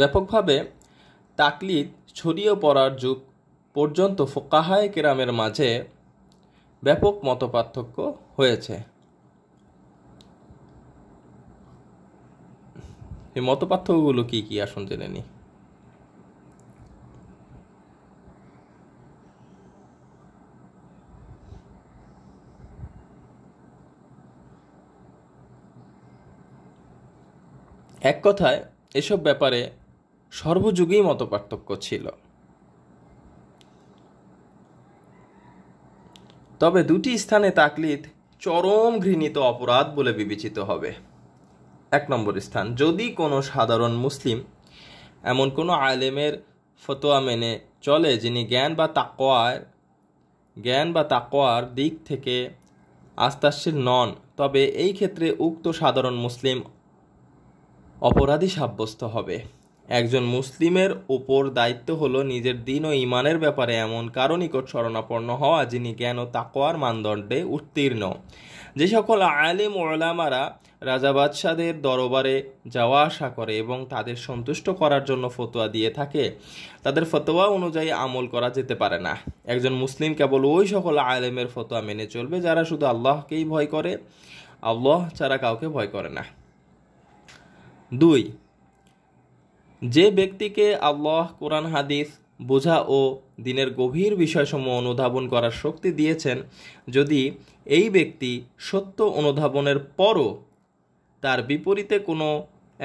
ব্যাপকভাবে তাকলিদ ছড়িয়ে পড়ার যুগ পর্যন্ত ফোকাহায় কেরামের মাঝে ব্যাপক মতপার্থক্য হয়েছে এই মতপার্থক্যগুলো কী কী আসুন জেনে নিই এক কথায় এসব ব্যাপারে সর্বযুগেই মত পার্থক্য ছিল তবে দুটি স্থানে তাকলিদ চরম ঘৃণিত অপরাধ বলে বিবেচিত হবে এক নম্বর স্থান যদি কোনো সাধারণ মুসলিম এমন কোনো আলেমের ফতোয়া মেনে চলে যিনি জ্ঞান বা তাকোয়ার জ্ঞান বা তাকোয়ার দিক থেকে আস্তাশীল নন তবে এই ক্ষেত্রে উক্ত সাধারণ মুসলিম অপরাধী সাব্যস্ত হবে একজন মুসলিমের ওপর দায়িত্ব হলো নিজের দিন ও ইমানের ব্যাপারে এমন কারো নিকট শরণাপন্ন হওয়া যিনি জ্ঞান ও তাকোয়ার মানদণ্ডে উত্তীর্ণ যে সকল আলেম ওলামারা রাজা দরবারে যাওয়া আসা করে এবং তাদের সন্তুষ্ট করার জন্য ফতোয়া দিয়ে থাকে তাদের ফতোয়া অনুযায়ী আমল করা যেতে পারে না একজন মুসলিম কেবল ওই সকল আলেমের ফতোয়া মেনে চলবে যারা শুধু আল্লাহকেই ভয় করে আল্লাহ ছাড়া কাউকে ভয় করে না দুই যে ব্যক্তিকে আল্লাহ কোরআন হাদিস বোঝা ও দিনের গভীর বিষয়সমূহ অনুধাবন করার শক্তি দিয়েছেন যদি এই ব্যক্তি সত্য অনুধাবনের পরও তার বিপরীতে কোনো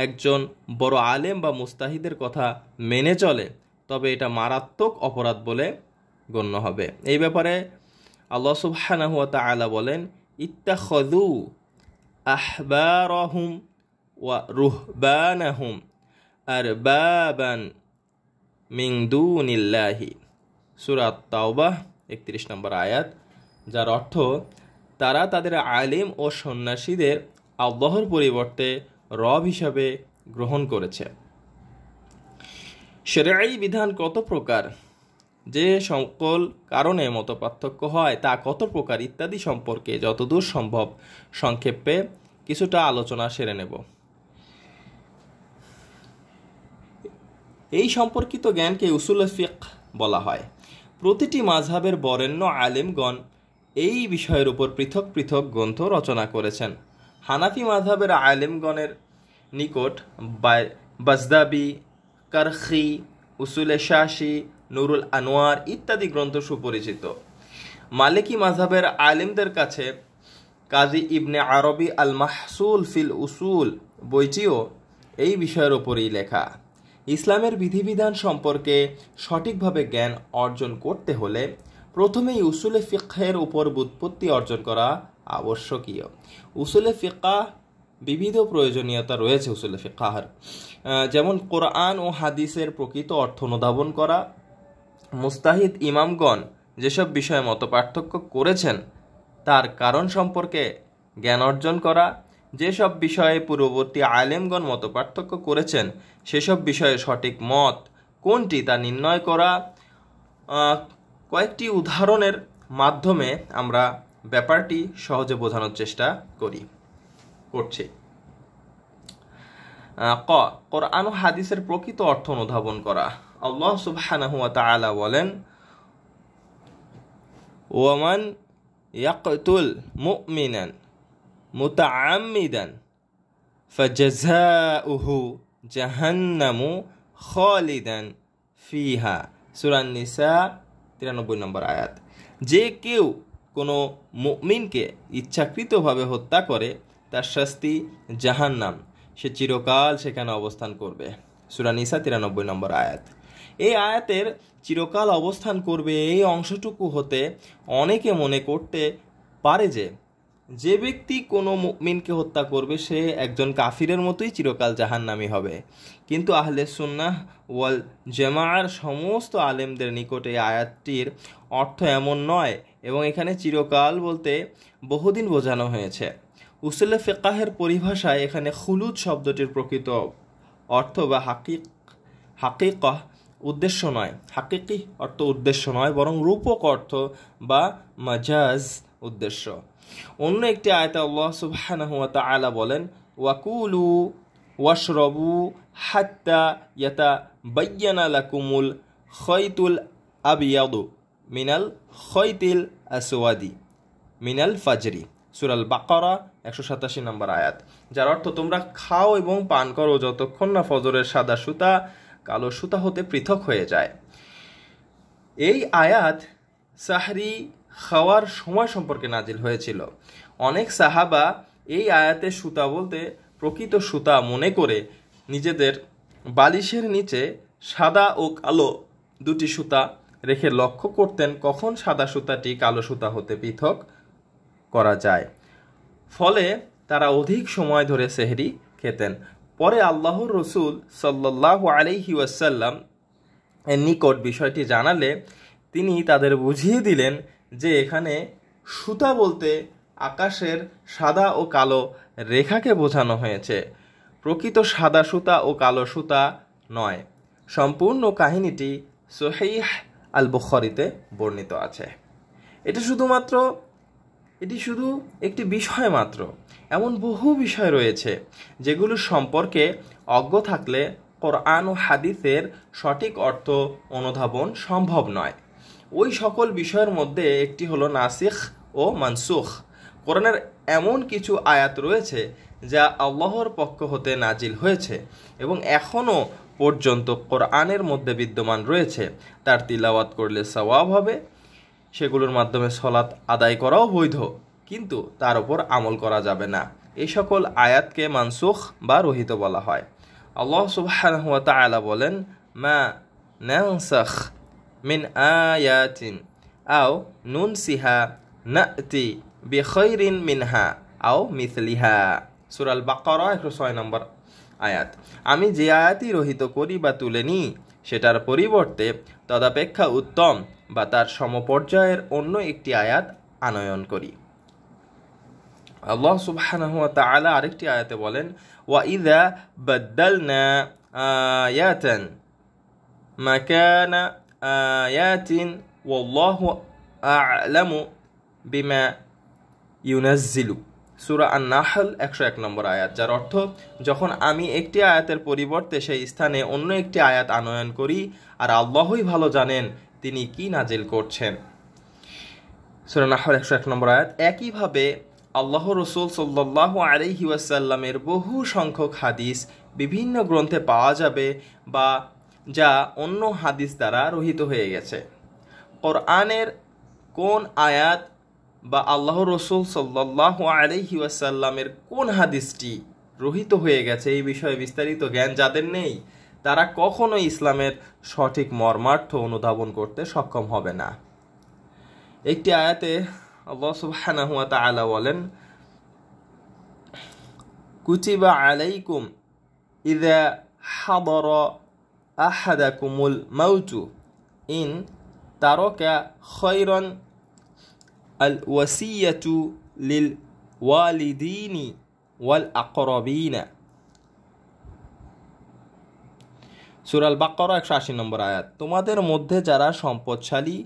একজন বড় আলেম বা মুস্তাহিদের কথা মেনে চলে তবে এটা মারাত্মক অপরাধ বলে গণ্য হবে এই ব্যাপারে আল্লাহ সুবহানাহুয়া আলা বলেন ইত্তাখু রহুম ওয়া রুহবানাহুম আরবাবান মিংদুনিল্লাহি সুরাত তাওবাহ একত্রিশ নম্বর আয়াত যার অর্থ তারা তাদের আলিম ও সন্ন্যাসীদের আল্লাহর পরিবর্তে রব হিসাবে গ্রহণ করেছে সেরাই বিধান কত প্রকার যে সকল কারণে মত পার্থক্য হয় তা কত প্রকার ইত্যাদি সম্পর্কে যতদূর সম্ভব সংক্ষেপে কিছুটা আলোচনা সেরে নেব এই সম্পর্কিত জ্ঞানকে উসুল ফিক বলা হয় প্রতিটি মাঝহাবের বরেণ্য আলিমগণ এই বিষয়ের উপর পৃথক পৃথক গ্রন্থ রচনা করেছেন হানাফি মাঝহাবের আলিমগণের নিকট বাজদাবি কারখি উসুলে শাসি নুরুল আনোয়ার ইত্যাদি গ্রন্থ সুপরিচিত মালিকি মাঝহাবের আলেমদের কাছে কাজী ইবনে আরবি আল মাহসুল ফিল উসুল বইটিও এই বিষয়ের উপরেই লেখা ইসলামের বিধিবিধান সম্পর্কে সঠিকভাবে জ্ঞান অর্জন করতে হলে প্রথমেই উসুলে ফিক্ষের উপর বুৎপত্তি অর্জন করা আবশ্যকীয় উসুলে ফিক্কা বিবিধ প্রয়োজনীয়তা রয়েছে উসুলে ফিকাহার যেমন কোরআন ও হাদিসের প্রকৃত অর্থ অনুধাবন করা মুস্তাহিদ ইমামগণ যেসব বিষয়ে মত পার্থক্য করেছেন তার কারণ সম্পর্কে জ্ঞান অর্জন করা যেসব বিষয়ে পূর্ববর্তী আলেমগণ মত পার্থক্য করেছেন সেসব বিষয়ে সঠিক মত কোনটি তা নির্ণয় করা কয়েকটি উদাহরণের মাধ্যমে আমরা ব্যাপারটি সহজে বোঝানোর চেষ্টা করি করছি ক কোরআন হাদিসের প্রকৃত অর্থ অনুধাবন করা আল্লাহ সুবাহ বলেন ওয়ামান ইয়াকতুল মুমিনেন মুতাআম্মিদান ফাজাজাউহু জাহান্নামু খালিদান ফিহা সুরান নিসা তিরানব্বই নম্বর আয়াত যে কেউ কোনো মুমিনকে ইচ্ছাকৃতভাবে হত্যা করে তার শাস্তি জাহান্নাম সে চিরকাল সেখানে অবস্থান করবে নিসা তিরানব্বই নম্বর আয়াত এই আয়াতের চিরকাল অবস্থান করবে এই অংশটুকু হতে অনেকে মনে করতে পারে যে যে ব্যক্তি কোনো মিনকে হত্যা করবে সে একজন কাফিরের মতোই চিরকাল জাহান্নামি হবে কিন্তু আহলে সুন্নাহ ওয়াল জেমার সমস্ত আলেমদের নিকটে আয়াতটির অর্থ এমন নয় এবং এখানে চিরকাল বলতে বহুদিন বোঝানো হয়েছে উসেলে ফেকাহের পরিভাষায় এখানে খুলুদ শব্দটির প্রকৃত অর্থ বা হাকিক হাকিক উদ্দেশ্য নয় হাকিকি অর্থ উদ্দেশ্য নয় বরং রূপক অর্থ বা মাজাজ উদ্দেশ্য অন্য একটি আয়তা আল্লাহ সুবাহানহুয়া আলা বলেন ওয়াকুলু ওয়াশরবু হাত্তা ইয়াতা আলা কুমুল খৈতুল আবিয়াদু মিনাল খৈতিল আসওয়াদি মিনাল ফাজরি সুরাল বাকরা একশো সাতাশি নম্বর আয়াত যার অর্থ তোমরা খাও এবং পান করো যতক্ষণ না ফজরের সাদা সুতা কালো সুতা হতে পৃথক হয়ে যায় এই আয়াত সাহরি খাওয়ার সময় সম্পর্কে নাজিল হয়েছিল অনেক সাহাবা এই আয়াতে সুতা বলতে প্রকৃত সুতা মনে করে নিজেদের বালিশের নিচে সাদা ও কালো দুটি সুতা রেখে লক্ষ্য করতেন কখন সাদা সুতাটি কালো সুতা হতে পৃথক করা যায় ফলে তারা অধিক সময় ধরে সেহরি খেতেন পরে আল্লাহর রসুল সাল্লাহ আলহি ওয়াসাল্লাম নিকট বিষয়টি জানালে তিনি তাদের বুঝিয়ে দিলেন যে এখানে সুতা বলতে আকাশের সাদা ও কালো রেখাকে বোঝানো হয়েছে প্রকৃত সাদা সুতা ও কালো সুতা নয় সম্পূর্ণ কাহিনীটি সোহেইহ আল বুখরিতে বর্ণিত আছে এটি শুধুমাত্র এটি শুধু একটি বিষয় মাত্র এমন বহু বিষয় রয়েছে যেগুলো সম্পর্কে অজ্ঞ থাকলে কোরআন ও হাদিসের সঠিক অর্থ অনুধাবন সম্ভব নয় ওই সকল বিষয়ের মধ্যে একটি হলো নাসিখ ও মানসুখ কোরআনের এমন কিছু আয়াত রয়েছে যা আল্লাহর পক্ষ হতে নাজিল হয়েছে এবং এখনও পর্যন্ত কোরআনের মধ্যে বিদ্যমান রয়েছে তার তিলাওয়াত করলে সওয়াব হবে সেগুলোর মাধ্যমে সলাৎ আদায় করাও বৈধ কিন্তু তার ওপর আমল করা যাবে না এই সকল আয়াতকে মানসুখ বা রহিত বলা হয় আল্লাহ সুবাহ বলেন মা ন্যাংসাখ মিন আয়াতিন আও নুন সিহা নাতি বেখৈরিন মিনহা আও মিথলিহা সুরাল বাকর একশো ছয় নম্বর আয়াত আমি যে আয়াতই রহিত করি বা তুলে নিই সেটার পরিবর্তে তদাপেক্ষা উত্তম বা তার সমপর্যায়ের অন্য একটি আয়াত আনয়ন করি আল্লাহ সুবাহানহুয়া তালা আরেকটি আয়াতে বলেন ওয়া ইদা বদ্দালনা আয়াতান মাকানা آيات والله أعلم بما ইউনাজিল সুরা আন নাহল একশো এক নম্বর আয়াত যার অর্থ যখন আমি একটি আয়াতের পরিবর্তে সেই স্থানে অন্য একটি আয়াত আনয়ন করি আর আল্লাহই ভালো জানেন তিনি কি নাজিল করছেন সুরা নাহল একশো এক নম্বর আয়াত একইভাবে আল্লাহ রসুল সাল্লাহ আলহি ওয়াসাল্লামের বহু সংখ্যক হাদিস বিভিন্ন গ্রন্থে পাওয়া যাবে বা যা অন্য হাদিস দ্বারা রহিত হয়ে গেছে কোরআনের কোন আয়াত বা আল্লাহ রসুল সাল্লাহ আলহি ওয়াসাল্লামের কোন হাদিসটি রহিত হয়ে গেছে এই বিষয়ে বিস্তারিত জ্ঞান যাদের নেই তারা কখনো ইসলামের সঠিক মর্মার্থ অনুধাবন করতে সক্ষম হবে না একটি আয়াতে আল্লাহ বলেন কুচিবা আলাইকুম ইদা হাবর আহাদাকুমুল মৌতু ইন তারকা খৈরন আল ওয়াসিয়াতু লিল ওয়ালিদিনি ওয়াল আকরবিনা সুরাল বাক্কর একশো আশি নম্বর আয়াত তোমাদের মধ্যে যারা সম্পদশালী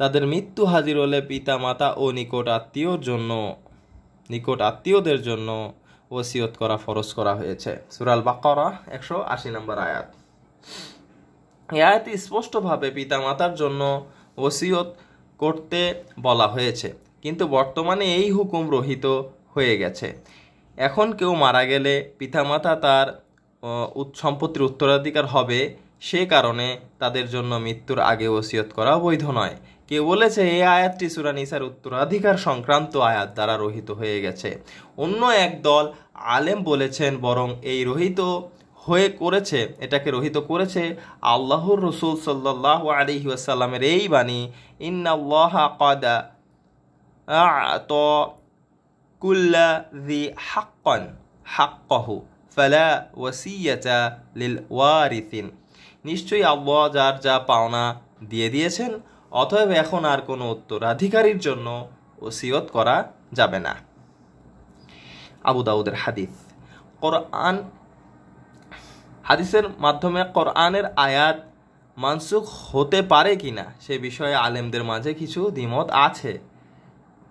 তাদের মৃত্যু হাজির হলে পিতা মাতা ও নিকট আত্মীয়র জন্য নিকট আত্মীয়দের জন্য ওসিয়ত করা ফরজ করা হয়েছে সুরাল বাক্করা একশো আশি নম্বর আয়াত এ আয়াতে স্পষ্টভাবে পিতামাতার জন্য ওসিয়ত করতে বলা হয়েছে কিন্তু বর্তমানে এই হুকুম রহিত হয়ে গেছে এখন কেউ মারা গেলে পিতামাতা তার সম্পত্তির উত্তরাধিকার হবে সে কারণে তাদের জন্য মৃত্যুর আগে ওসিয়ত করা বৈধ নয় কেউ বলেছে এই আয়াতটি সুরানিসার উত্তরাধিকার সংক্রান্ত আয়াত দ্বারা রহিত হয়ে গেছে অন্য এক দল আলেম বলেছেন বরং এই রহিত হয়ে করেছে এটাকে রহিত করেছে আল্লাহর রসুল সাল্লাহ আলহি আসাল্লামের এই বাণী ইন্নাল্লাহ কাদা আত কুল্লা দি হাক্কন হাক্কাহু ফালা ওয়াসিয়াচা লিল ওয়ারিসিন নিশ্চয়ই আল্লাহ যার যা পাওনা দিয়ে দিয়েছেন অতএব এখন আর কোনো উত্তরাধিকারীর জন্য ওসিয়ত করা যাবে না আবু দাউদের হাদিস কোরআন হাদিসের মাধ্যমে কোরআনের আয়াত মানসুখ হতে পারে কি না সে বিষয়ে আলেমদের মাঝে কিছু দ্বিমত আছে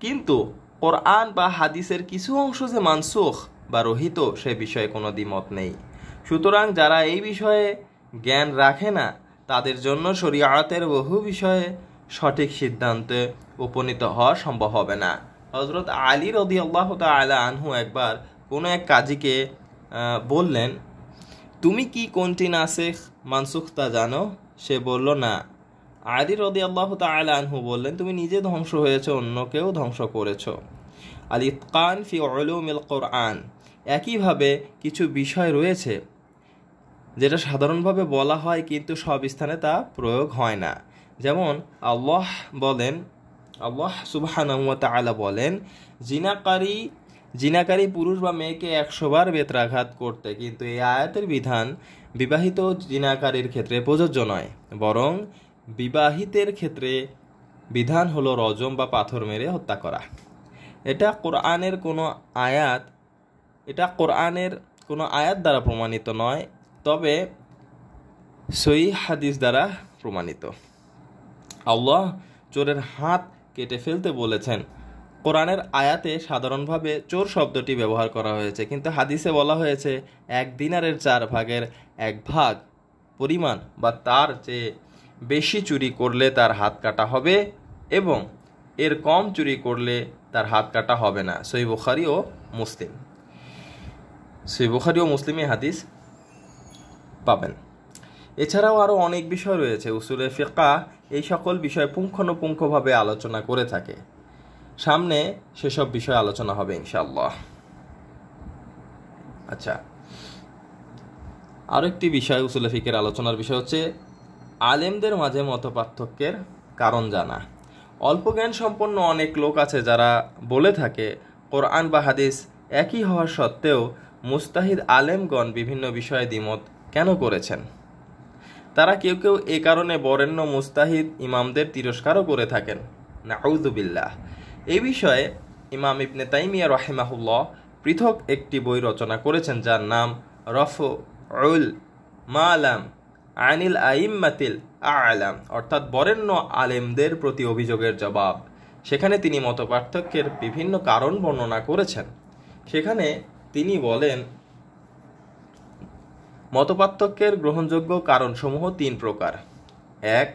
কিন্তু কোরআন বা হাদিসের কিছু অংশ যে মানসুখ বা রহিত সে বিষয়ে কোনো দ্বিমত নেই সুতরাং যারা এই বিষয়ে জ্ঞান রাখে না তাদের জন্য শরীয়তের বহু বিষয়ে সঠিক সিদ্ধান্তে উপনীত হওয়া সম্ভব হবে না হজরত আলী রদি আল্লাহ তালা আনহু একবার কোনো এক কাজীকে বললেন তুমি কি কোনটি নাসেখ মানসুখ তা জানো সে বলল না আদি রদি আল্লাহ তাল আনহু বললেন তুমি নিজে ধ্বংস হয়েছো অন্যকেও ধ্বংস করেছ আল ইতকান ফি অলুমিল কোরআন একইভাবে কিছু বিষয় রয়েছে যেটা সাধারণভাবে বলা হয় কিন্তু সব স্থানে তা প্রয়োগ হয় না যেমন আল্লাহ বলেন আল্লাহ সুবাহানুয়া আলা বলেন জিনাকারী জিনাকারী পুরুষ বা মেয়েকে একশোবার বেতরাঘাত করতে কিন্তু এই আয়াতের বিধান বিবাহিত জিনাকারীর ক্ষেত্রে প্রযোজ্য নয় বরং বিবাহিতের ক্ষেত্রে বিধান হলো রজম বা পাথর মেরে হত্যা করা এটা কোরআনের কোনো আয়াত এটা কোরআনের কোনো আয়াত দ্বারা প্রমাণিত নয় তবে সই হাদিস দ্বারা প্রমাণিত আল্লাহ চোরের হাত কেটে ফেলতে বলেছেন কোরআনের আয়াতে সাধারণভাবে চোর শব্দটি ব্যবহার করা হয়েছে কিন্তু হাদিসে বলা হয়েছে এক দিনারের চার ভাগের এক ভাগ পরিমাণ বা তার চেয়ে বেশি চুরি করলে তার হাত কাটা হবে এবং এর কম চুরি করলে তার হাত কাটা হবে না সই বুখারি ও মুসলিম সই বুখারি ও মুসলিমে হাদিস পাবেন এছাড়াও আরও অনেক বিষয় রয়েছে উসুলে ফিকা এই সকল বিষয় পুঙ্খানুপুঙ্খভাবে আলোচনা করে থাকে সামনে সেসব বিষয়ে আলোচনা হবে ইনশাল্লাহ আচ্ছা একটি বিষয় উসুলে ফিকের আলোচনার বিষয় হচ্ছে আলেমদের মাঝে মত পার্থক্যের কারণ জানা অল্প জ্ঞান সম্পন্ন অনেক লোক আছে যারা বলে থাকে কোরআন বা হাদিস একই হওয়া সত্ত্বেও মুস্তাহিদ আলেমগণ বিভিন্ন বিষয়ে দ্বিমত কেন করেছেন তারা কেউ কেউ এ কারণে বরেণ্য মুস্তাহিদ ইমামদের তিরস্কারও করে থাকেন নাউদুবিল্লাহ এ বিষয়ে ইমাম ইবনে তাইমিয়া রহেমাহুল্লাহ পৃথক একটি বই রচনা করেছেন যার নাম রফ উল মালাম আনিল আইম্মাতিল আলাম অর্থাৎ বরেণ্য আলেমদের প্রতি অভিযোগের জবাব সেখানে তিনি মত পার্থক্যের বিভিন্ন কারণ বর্ণনা করেছেন সেখানে তিনি বলেন মতপার্থক্যের গ্রহণযোগ্য কারণসমূহ তিন প্রকার এক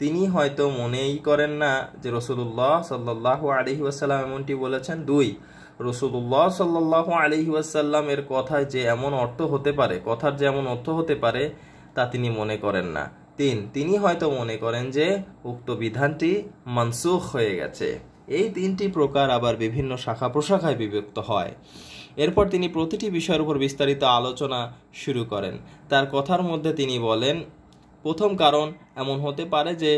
তিনি হয়তো মনেই করেন না যে রসুল্লাহ সাল্লাহ আলহি ওয়াসাল্লাম এমনটি বলেছেন দুই রসুল্লাহ সাল্লাহ আলহি এর কথায় যে এমন অর্থ হতে পারে কথার যে এমন অর্থ হতে পারে তা তিনি মনে করেন না তিন তিনি হয়তো মনে করেন যে উক্ত বিধানটি মানসুখ হয়ে গেছে এই তিনটি প্রকার আবার বিভিন্ন শাখা প্রশাখায় বিভক্ত হয় এরপর তিনি প্রতিটি বিষয়ের উপর বিস্তারিত আলোচনা শুরু করেন তার কথার মধ্যে তিনি বলেন প্রথম কারণ এমন হতে পারে যে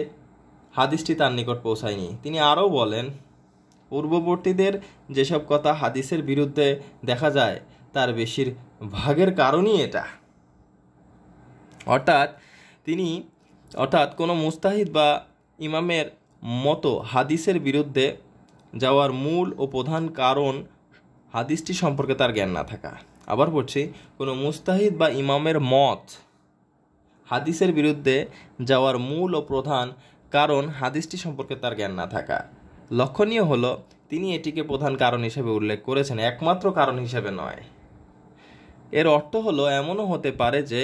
হাদিসটি তার নিকট পৌঁছায়নি তিনি আরও বলেন পূর্ববর্তীদের যেসব কথা হাদিসের বিরুদ্ধে দেখা যায় তার বেশির ভাগের কারণই এটা অর্থাৎ তিনি অর্থাৎ কোনো মুস্তাহিদ বা ইমামের মতো হাদিসের বিরুদ্ধে যাওয়ার মূল ও প্রধান কারণ হাদিসটি সম্পর্কে তার জ্ঞান না থাকা আবার বলছি কোনো মুস্তাহিদ বা ইমামের মত হাদিসের বিরুদ্ধে যাওয়ার মূল ও প্রধান কারণ হাদিসটি সম্পর্কে তার জ্ঞান না থাকা লক্ষণীয় হল তিনি এটিকে প্রধান কারণ হিসেবে উল্লেখ করেছেন একমাত্র কারণ হিসেবে নয় এর অর্থ হলো এমনও হতে পারে যে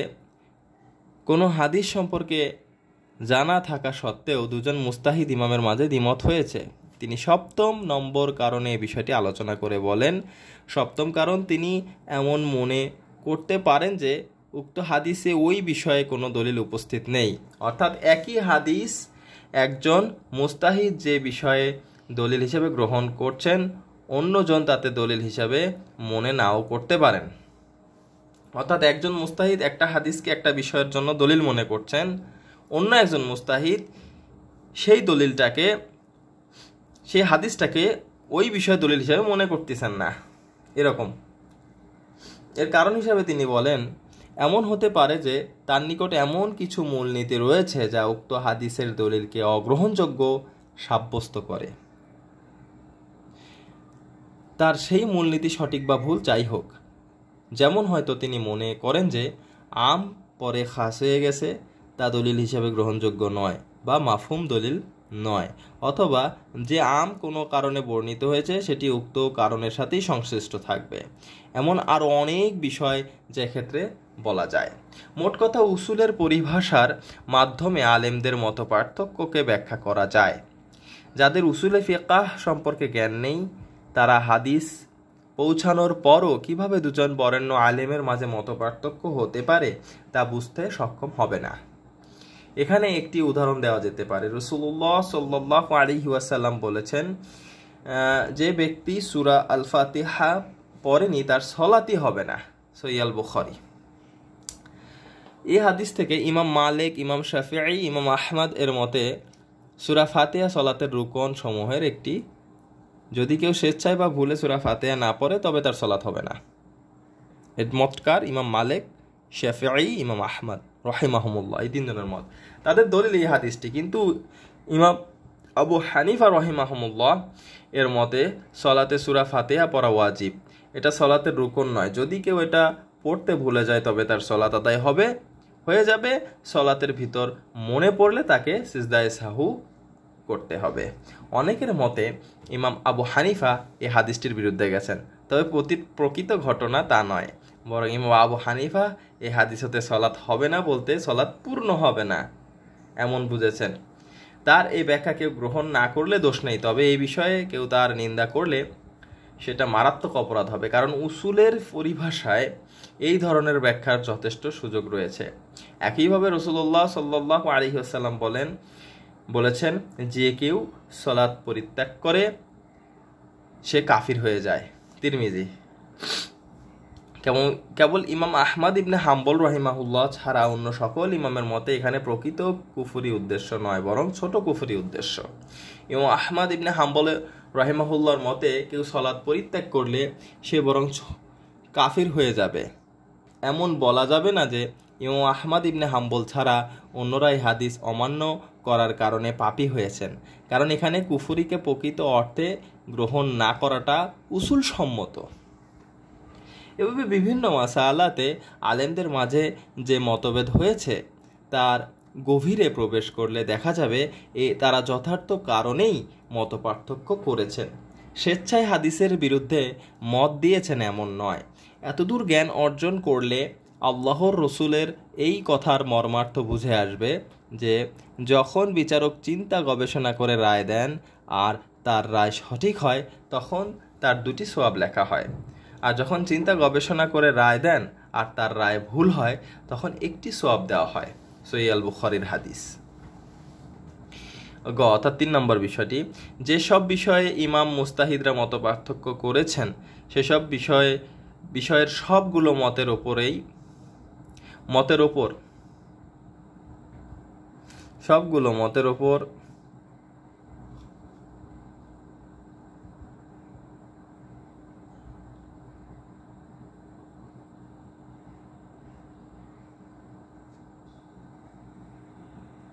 কোনো হাদিস সম্পর্কে জানা থাকা সত্ত্বেও দুজন মুস্তাহিদ ইমামের মাঝে দ্বিমত হয়েছে তিনি সপ্তম নম্বর কারণে এই বিষয়টি আলোচনা করে বলেন সপ্তম কারণ তিনি এমন মনে করতে পারেন যে উক্ত হাদিসে ওই বিষয়ে কোনো দলিল উপস্থিত নেই অর্থাৎ একই হাদিস একজন মুস্তাহিদ যে বিষয়ে দলিল হিসেবে গ্রহণ করছেন অন্যজন তাতে দলিল হিসাবে মনে নাও করতে পারেন অর্থাৎ একজন মুস্তাহিদ একটা হাদিসকে একটা বিষয়ের জন্য দলিল মনে করছেন অন্য একজন মুস্তাহিদ সেই দলিলটাকে সেই হাদিসটাকে ওই বিষয়ে দলিল হিসাবে মনে করতেছেন না এরকম এর কারণ হিসাবে তিনি বলেন এমন হতে পারে যে তার নিকট এমন কিছু মূলনীতি রয়েছে যা উক্ত হাদিসের দলিলকে অগ্রহণযোগ্য সাব্যস্ত করে তার সেই মূলনীতি সঠিক বা ভুল যাই হোক যেমন হয়তো তিনি মনে করেন যে আম পরে খাস হয়ে গেছে তা দলিল হিসেবে গ্রহণযোগ্য নয় বা মাফুম দলিল নয় অথবা যে আম কোনো কারণে বর্ণিত হয়েছে সেটি উক্ত কারণের সাথেই সংশ্লিষ্ট থাকবে এমন আরও অনেক বিষয় যে ক্ষেত্রে বলা যায় মোট কথা উসুলের পরিভাষার মাধ্যমে আলেমদের মত পার্থক্যকে ব্যাখ্যা করা যায় যাদের উসুলে ফেকাহ সম্পর্কে জ্ঞান নেই তারা হাদিস পৌঁছানোর পরও কিভাবে দুজন বরেণ্য আলেমের মাঝে মত পার্থক্য হতে পারে তা বুঝতে সক্ষম হবে না এখানে একটি উদাহরণ দেওয়া যেতে পারে রসুল্লাহ সাল্লাহ আলিহি ওয়াসাল্লাম বলেছেন যে ব্যক্তি সুরা আলফাতিহা ফাতিহা পড়েনি তার সলাতি হবে না সৈয়াল বুখারি এই হাদিস থেকে ইমাম মালিক ইমাম শাফিআ ইমাম আহমদ এর মতে সুরা ফাতেহা সলাতের রুকন সমূহের একটি যদি কেউ স্বেচ্ছায় বা ভুলে সুরা ফাতেহা না পড়ে তবে তার সলাত হবে না এর মতকার ইমাম মালিক শাফিআই ইমাম আহমদ রহিমাহমুল্লাহ এই তিনজনের মত তাদের দলিল এই হাদিসটি কিন্তু ইমাম আবু হানিফা রহিমাহমুল্লাহ এর মতে সলাতে সুরা ফাতেহা পড়া ওয়াজিব এটা সলাতের রুকন নয় যদি কেউ এটা পড়তে ভুলে যায় তবে তার সলাত আদায় হবে হয়ে যাবে সলাতের ভিতর মনে পড়লে তাকে সিজদায় সাহু করতে হবে অনেকের মতে ইমাম আবু হানিফা এই হাদিসটির বিরুদ্ধে গেছেন তবে প্রতি প্রকৃত ঘটনা তা নয় বরং ইমাম আবু হানিফা এই হাদিস হতে সলাৎ হবে না বলতে সলাৎ পূর্ণ হবে না এমন বুঝেছেন তার এই ব্যাখ্যা কেউ গ্রহণ না করলে দোষ নেই তবে এই বিষয়ে কেউ তার নিন্দা করলে সেটা মারাত্মক অপরাধ হবে কারণ উসুলের পরিভাষায় এই ধরনের ব্যাখ্যার যথেষ্ট সুযোগ রয়েছে একইভাবে রসুল্লাহ সাল্লাহ আলহিহাসাল্লাম বলেন বলেছেন যে কেউ সলাৎ পরিত্যাগ করে সে কাফির হয়ে যায় তিরমিজি কেমন কেবল ইমাম আহমদ ইবনে হাম্বল রহিমাহুল্লাহ ছাড়া অন্য সকল ইমামের মতে এখানে প্রকৃত কুফুরি উদ্দেশ্য নয় বরং ছোট কুফুরি উদ্দেশ্য এবং আহমদ ইবনে হাম্বল রাহিমাহুল্লার মতে কেউ সলাদ পরিত্যাগ করলে সে বরং কাফির হয়ে যাবে এমন বলা যাবে না যে ইমাম আহমদ ইবনে হাম্বল ছাড়া অন্যরা এই হাদিস অমান্য করার কারণে পাপি হয়েছেন কারণ এখানে কুফুরিকে প্রকৃত অর্থে গ্রহণ না করাটা উসুল সম্মত এভাবে বিভিন্ন মাসালাতে আলেমদের মাঝে যে মতভেদ হয়েছে তার গভীরে প্রবেশ করলে দেখা যাবে এ তারা যথার্থ কারণেই মতপার্থক্য করেছেন স্বেচ্ছায় হাদিসের বিরুদ্ধে মত দিয়েছেন এমন নয় এতদূর জ্ঞান অর্জন করলে আল্লাহর রসুলের এই কথার মর্মার্থ বুঝে আসবে যে যখন বিচারক চিন্তা গবেষণা করে রায় দেন আর তার রায় সঠিক হয় তখন তার দুটি সোয়াব লেখা হয় আর যখন চিন্তা গবেষণা করে রায় দেন আর তার রায় ভুল হয় তখন একটি সোয়াব দেওয়া হয় সৈয়াল বুখরির হাদিস গ অর্থাৎ তিন নম্বর বিষয়টি যেসব বিষয়ে ইমাম মুস্তাহিদরা মত পার্থক্য করেছেন সেসব বিষয়ে বিষয়ের সবগুলো মতের ওপরেই মতের ওপর সবগুলো মতের ওপর